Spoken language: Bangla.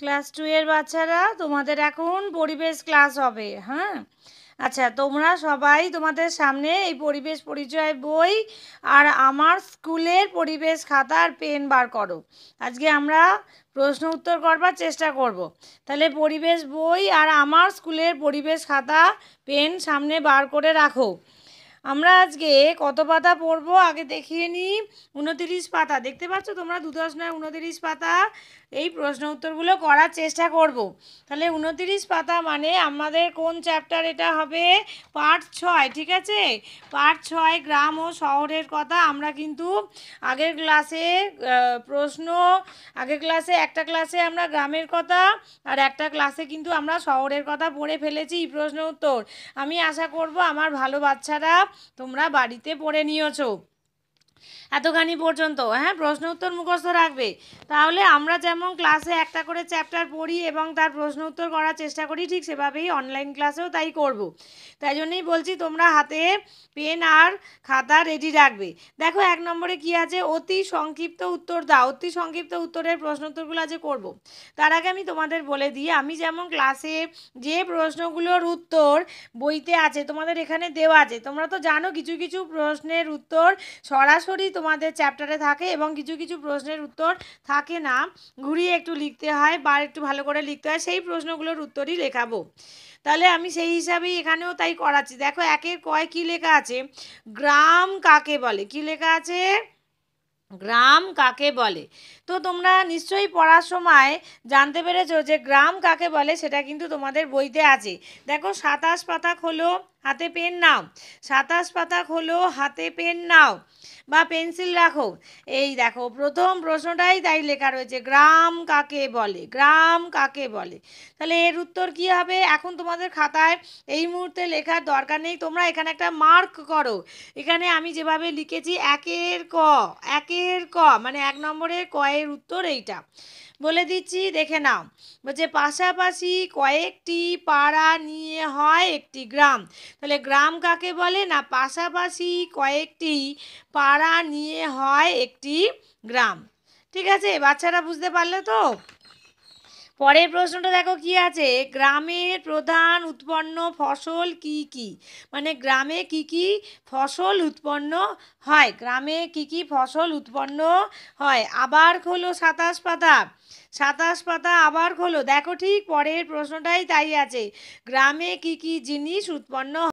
ক্লাস টু এর বাচ্চারা তোমাদের এখন পরিবেশ ক্লাস হবে হ্যাঁ আচ্ছা তোমরা সবাই তোমাদের সামনে এই পরিবেশ পরিচয় বই আর আমার স্কুলের পরিবেশ খাতা আর পেন বার করো আজকে আমরা প্রশ্ন উত্তর করবার চেষ্টা করব। তাহলে পরিবেশ বই আর আমার স্কুলের পরিবেশ খাতা পেন সামনে বার করে রাখো আমরা আজকে কত পাতা পড়বো আগে দেখিয়ে নিই উনতিরিশ পাতা দেখতে পাচ্ছ তোমরা দু দশ নয় উনতিরিশ পাতা এই প্রশ্ন উত্তরগুলো করার চেষ্টা করব। তাহলে উনতিরিশ পাতা মানে আমাদের কোন চ্যাপ্টার এটা হবে পার্ট ছয় ঠিক আছে পার্ট ছয় গ্রাম ও শহরের কথা আমরা কিন্তু আগের ক্লাসে প্রশ্ন আগের ক্লাসে একটা ক্লাসে আমরা গ্রামের কথা আর একটা ক্লাসে কিন্তু আমরা শহরের কথা পড়ে ফেলেছি প্রশ্ন উত্তর আমি আশা করব আমার ভালো বাচ্চারা তোমরা বাড়িতে পড়ে নিয়েছো এতখানি পর্যন্ত হ্যাঁ প্রশ্ন উত্তর মুখস্থ রাখবে তাহলে আমরা যেমন ক্লাসে একটা করে চ্যাপ্টার পড়ি এবং তার প্রশ্ন উত্তর করার চেষ্টা করি ঠিক সেভাবেই অনলাইন ক্লাসেও তাই করব। তাই জন্যই বলছি তোমরা হাতে পেন আর খাতা রেডি রাখবে দেখো এক নম্বরে কি আছে অতি সংক্ষিপ্ত উত্তর দাও অতি সংক্ষিপ্ত উত্তরের প্রশ্ন উত্তরগুলো আজ করব। তার আগে আমি তোমাদের বলে দিই আমি যেমন ক্লাসে যে প্রশ্নগুলোর উত্তর বইতে আছে তোমাদের এখানে দেওয়া আছে তোমরা তো জানো কিছু কিছু প্রশ্নের উত্তর সরাসরি সরাসরি তোমাদের চ্যাপ্টারে থাকে এবং কিছু কিছু প্রশ্নের উত্তর থাকে না ঘুরিয়ে একটু লিখতে হয় বা একটু ভালো করে লিখতে হয় সেই প্রশ্নগুলোর উত্তরই লেখাবো তাহলে আমি সেই হিসাবেই এখানেও তাই করাচ্ছি দেখো একের কয় কি লেখা আছে গ্রাম কাকে বলে কি লেখা আছে গ্রাম কাকে বলে তো তোমরা নিশ্চয়ই পড়ার সময় জানতে পেরেছো যে গ্রাম কাকে বলে সেটা কিন্তু তোমাদের বইতে আছে দেখো সাতাশ পাতা খোলো হাতে পেন নাও সাতাশ পাতা খোলো হাতে পেন নাও বা পেন্সিল রাখো এই দেখো প্রথম প্রশ্নটাই তাই লেখা রয়েছে গ্রাম কাকে বলে গ্রাম কাকে বলে তাহলে এর উত্তর কি হবে এখন তোমাদের খাতায় এই মুহূর্তে লেখার দরকার নেই তোমরা এখানে একটা মার্ক করো এখানে আমি যেভাবে লিখেছি একের ক একের ক মানে এক নম্বরের কয়ের উত্তর এইটা বলে দিচ্ছি দেখে নাও বলছে পাশাপাশি কয়েকটি পাড়া নিয়ে হয় একটি গ্রাম তাহলে গ্রাম কাকে বলে না পাশাপাশি কয়েকটি পাড়া ভাড়া নিয়ে হয় একটি গ্রাম ঠিক আছে বাচ্চারা বুঝতে পারলে তো পরের প্রশ্নটা দেখো কি আছে গ্রামের প্রধান উৎপন্ন ফসল কি কি মানে গ্রামে কি কি ফসল উৎপন্ন হয় গ্রামে কি কি ফসল উৎপন্ন হয় আবার খোলো সাতাশ পাতা সাতাশ পাতা আবার খোলো দেখো ঠিক পরের প্রশ্নটাই তাই আছে গ্রামে কি কি জিনিস উৎপন্ন